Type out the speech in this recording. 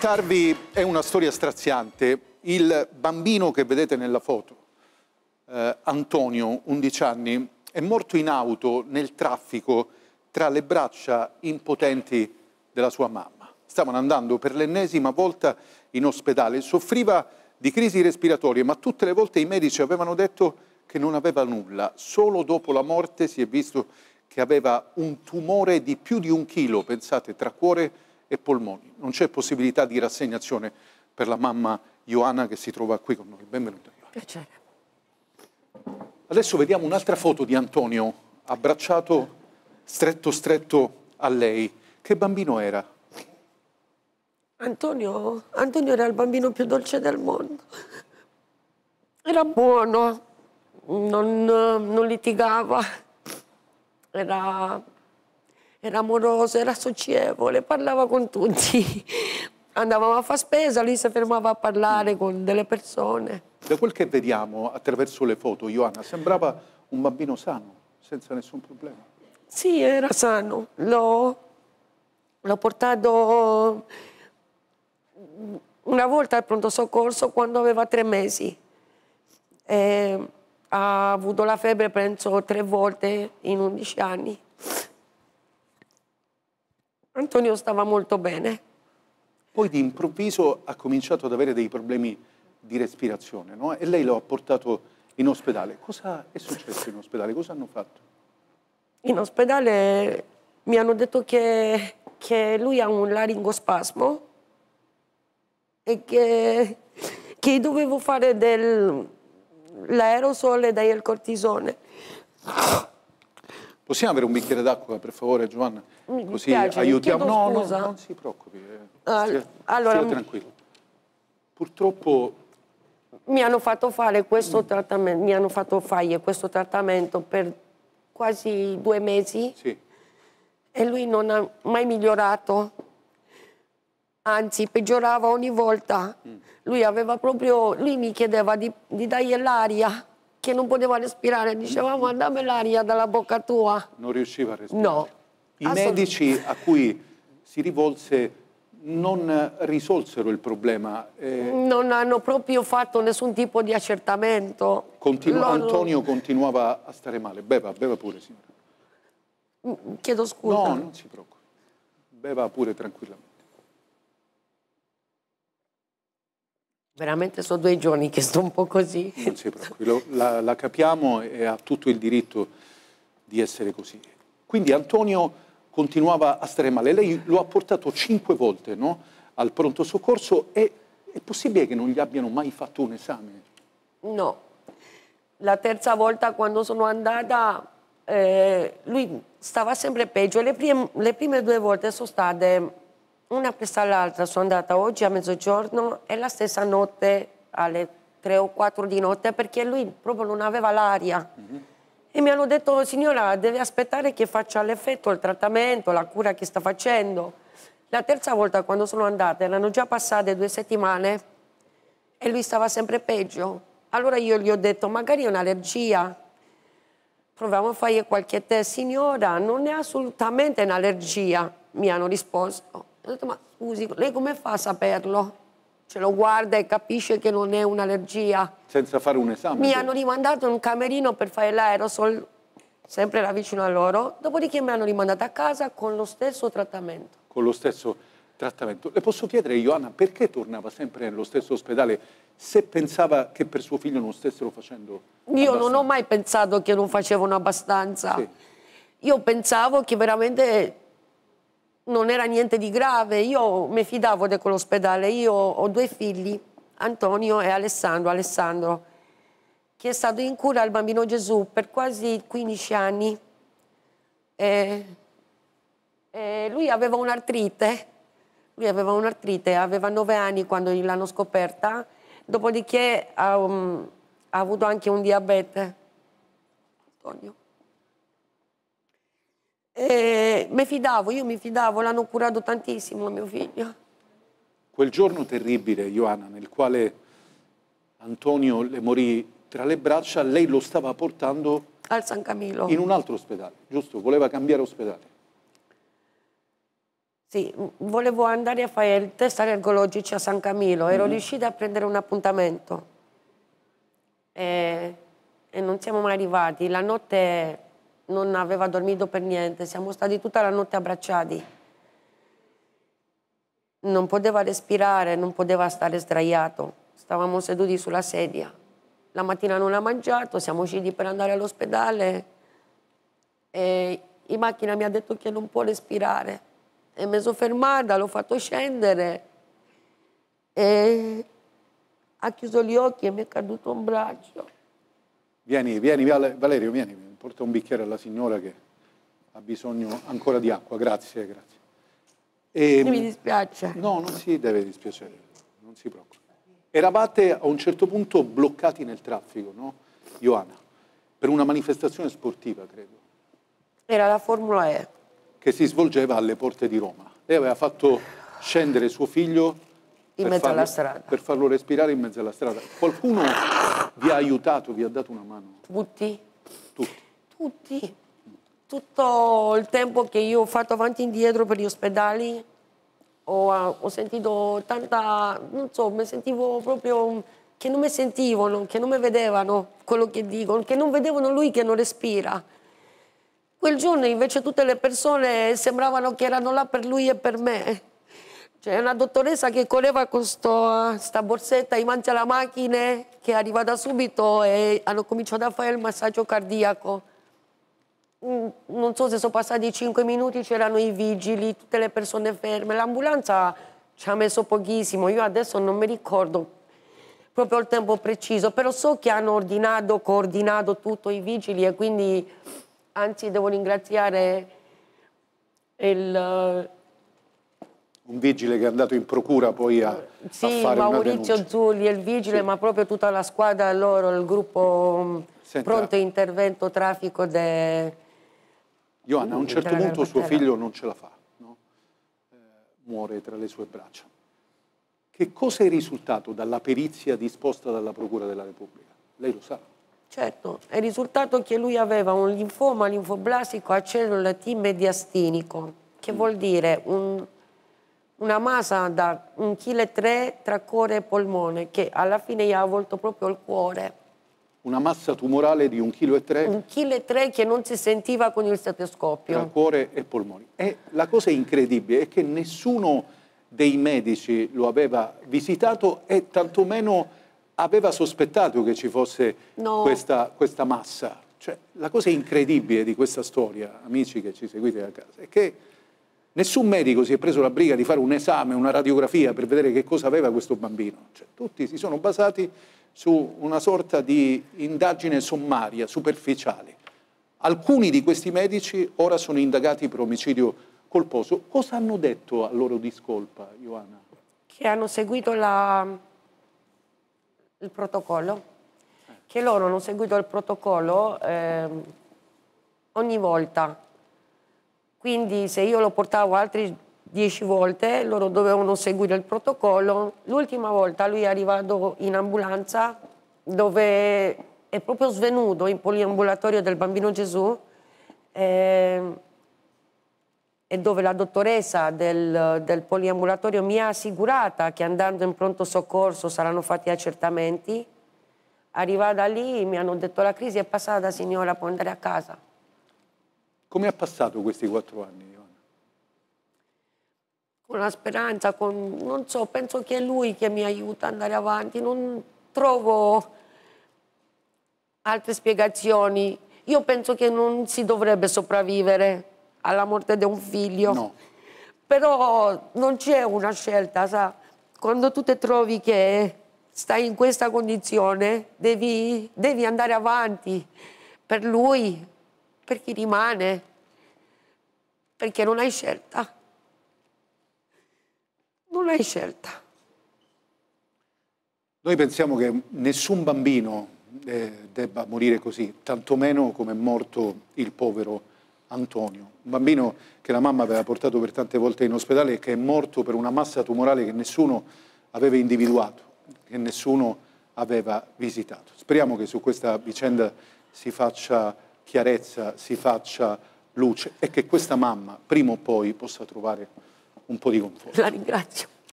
raccontarvi è una storia straziante. Il bambino che vedete nella foto, eh, Antonio, 11 anni, è morto in auto nel traffico tra le braccia impotenti della sua mamma. Stavano andando per l'ennesima volta in ospedale, soffriva di crisi respiratorie, ma tutte le volte i medici avevano detto che non aveva nulla. Solo dopo la morte si è visto che aveva un tumore di più di un chilo, pensate, tra cuore e e polmoni. Non c'è possibilità di rassegnazione per la mamma Ioana che si trova qui con noi. Benvenuta Ioana. Piacere. Adesso vediamo un'altra foto di Antonio abbracciato stretto stretto a lei. Che bambino era? Antonio, Antonio era il bambino più dolce del mondo. Era buono, non, non litigava, era era amoroso, era socievole, parlava con tutti. Andavamo a fare spesa, lui si fermava a parlare con delle persone. Da quel che vediamo attraverso le foto, Ioanna, sembrava un bambino sano, senza nessun problema. Sì, era sano. L'ho portato una volta al pronto soccorso quando aveva tre mesi. E ha avuto la febbre, penso, tre volte in undici anni. Antonio stava molto bene. Poi d'improvviso ha cominciato ad avere dei problemi di respirazione no? e lei lo ha portato in ospedale. Cosa è successo in ospedale? Cosa hanno fatto? In ospedale mi hanno detto che, che lui ha un laringospasmo e che, che dovevo fare dell'aerosol e del cortisone. Possiamo avere un bicchiere d'acqua, per favore, Giovanna? Mi Così piace, aiutiamo. No, no, non si preoccupi. Eh. Ah, all allora, stia tranquillo. Purtroppo... Mi hanno fatto fare questo trattamento, mi hanno fatto fare questo trattamento per quasi due mesi. Sì. E lui non ha mai migliorato. Anzi, peggiorava ogni volta. Mm. Lui aveva proprio... Lui mi chiedeva di, di dargli l'aria che non poteva respirare, dicevamo ma dammi l'aria dalla bocca tua. Non riusciva a respirare? No. I medici a cui si rivolse non risolsero il problema. Eh... Non hanno proprio fatto nessun tipo di accertamento. Continu Loro... Antonio continuava a stare male. Beva, beva pure signora. Mm, chiedo scusa. No, non si preoccupi. Beva pure tranquillamente. Veramente sono due giorni che sto un po' così. Non sei tranquillo, la, la capiamo e ha tutto il diritto di essere così. Quindi Antonio continuava a stare male. Lei lo ha portato cinque volte no? al pronto soccorso e è possibile che non gli abbiano mai fatto un esame? No. La terza volta quando sono andata eh, lui stava sempre peggio. Le prime, le prime due volte sono state una presa l'altra, sono andata oggi a mezzogiorno e la stessa notte alle 3 o 4 di notte perché lui proprio non aveva l'aria. Mm -hmm. E mi hanno detto, signora, deve aspettare che faccia l'effetto, il trattamento, la cura che sta facendo. La terza volta quando sono andata, erano già passate due settimane e lui stava sempre peggio. Allora io gli ho detto, magari è un'allergia. Proviamo a fare qualche test. Signora, non è assolutamente un'allergia, mi hanno risposto. Ho detto, ma scusi, lei come fa a saperlo? Ce lo guarda e capisce che non è un'allergia. Senza fare un esame? Mi cioè. hanno rimandato in un camerino per fare l'aerosol, sempre era vicino a loro, dopodiché mi hanno rimandato a casa con lo stesso trattamento. Con lo stesso trattamento. Le posso chiedere, Ioanna, perché tornava sempre nello stesso ospedale se pensava che per suo figlio non stessero facendo Io non ho mai pensato che non facevano abbastanza. Sì. Io pensavo che veramente non era niente di grave, io mi fidavo di quell'ospedale, io ho due figli, Antonio e Alessandro, Alessandro, che è stato in cura al bambino Gesù per quasi 15 anni. E, e lui aveva un'artrite, lui aveva un'artrite, aveva 9 anni quando l'hanno scoperta, dopodiché um, ha avuto anche un diabete. Antonio. E eh, mi fidavo, io mi fidavo, l'hanno curato tantissimo mio figlio. Quel giorno terribile, Ioanna, nel quale Antonio le morì tra le braccia, lei lo stava portando... Al San Camillo. In un altro ospedale, giusto? Voleva cambiare ospedale. Sì, volevo andare a fare il test allergologico a San Camillo, ero mm. riuscita a prendere un appuntamento e, eh, e non siamo mai arrivati. La notte non aveva dormito per niente, siamo stati tutta la notte abbracciati. Non poteva respirare, non poteva stare sdraiato, stavamo seduti sulla sedia. La mattina non ha mangiato, siamo usciti per andare all'ospedale e in macchina mi ha detto che non può respirare. E mi sono fermata, l'ho fatto scendere e ha chiuso gli occhi e mi è caduto un braccio. Vieni, vieni, Valerio, vieni porta un bicchiere alla signora che ha bisogno ancora di acqua, grazie, grazie. E, mi mm, dispiace. No, non si deve dispiacere, non si preoccupi. Eravate a un certo punto bloccati nel traffico, no? Ioana, per una manifestazione sportiva, credo. Era la Formula E. Che si svolgeva alle porte di Roma. Lei aveva fatto scendere suo figlio in mezzo farlo, alla strada. Per farlo respirare in mezzo alla strada. Qualcuno vi ha aiutato, vi ha dato una mano? Tutti. Tutti tutti, tutto il tempo che io ho fatto avanti e indietro per gli ospedali, ho, ho sentito tanta, non so, mi sentivo proprio che non mi sentivano, che non mi vedevano quello che dicono, che non vedevano lui che non respira. Quel giorno invece tutte le persone sembravano che erano là per lui e per me. C'è cioè, una dottoressa che correva con questa borsetta in mano alla macchina che è arrivata subito e hanno cominciato a fare il massaggio cardiaco. Mm, non so se sono passati 5 minuti, c'erano i vigili, tutte le persone ferme, l'ambulanza ci ha messo pochissimo, io adesso non mi ricordo proprio il tempo preciso, però so che hanno ordinato, coordinato tutto i vigili e quindi anzi devo ringraziare il... Un vigile che è andato in procura poi a, sì, a fare Maurizio una denuncia. Zulli il vigile, sì. ma proprio tutta la squadra loro, il gruppo Senta. pronto intervento traffico de... Ioanna a un certo punto suo figlio non ce la fa, no? eh, muore tra le sue braccia. Che cosa è risultato dalla perizia disposta dalla Procura della Repubblica? Lei lo sa. Certo, è risultato che lui aveva un linfoma linfoblasico a cellula T mediastinico, che mm. vuol dire un, una massa da 1,3 kg tra cuore e polmone, che alla fine gli ha avvolto proprio il cuore una massa tumorale di 1,3 kg. 1,3 kg che non si sentiva con il stetoscopio. Tra cuore e polmoni. E la cosa incredibile è che nessuno dei medici lo aveva visitato e tantomeno aveva sospettato che ci fosse no. questa, questa, massa. Cioè, la cosa incredibile di questa storia, amici che ci seguite da casa, è che nessun medico si è preso la briga di fare un esame, una radiografia per vedere che cosa aveva questo bambino. Cioè, tutti si sono basati su una sorta di indagine sommaria, superficiale. Alcuni di questi medici ora sono indagati per omicidio colposo. Cosa hanno detto a loro discolpa, Ioana? Che hanno seguito la... il protocollo. Eh. Che loro hanno seguito il protocollo eh, ogni volta. Quindi se io lo portavo altri dieci volte, loro dovevano seguire il protocollo. L'ultima volta lui è arrivato in ambulanza dove è proprio svenuto in poliambulatorio del Bambino Gesù eh, e dove la dottoressa del, del poliambulatorio mi ha assicurata che andando in pronto soccorso saranno fatti accertamenti. Arrivata lì mi hanno detto la crisi è passata signora, può andare a casa. Come ha passato questi quattro anni? con la speranza, con, non so, penso che è lui che mi aiuta ad andare avanti, non trovo altre spiegazioni. Io penso che non si dovrebbe sopravvivere alla morte di un figlio, no. però non c'è una scelta, sa? quando tu ti trovi che stai in questa condizione devi, devi andare avanti per lui, per chi rimane, perché non hai scelta non l'hai scelta. Noi pensiamo che nessun bambino eh, debba morire così, tantomeno come è morto il povero Antonio, un bambino che la mamma aveva portato per tante volte in ospedale e che è morto per una massa tumorale che nessuno aveva individuato, che nessuno aveva visitato. Speriamo che su questa vicenda si faccia chiarezza, si faccia luce e che questa mamma prima o poi possa trovare un po' di conforto. La ringrazio.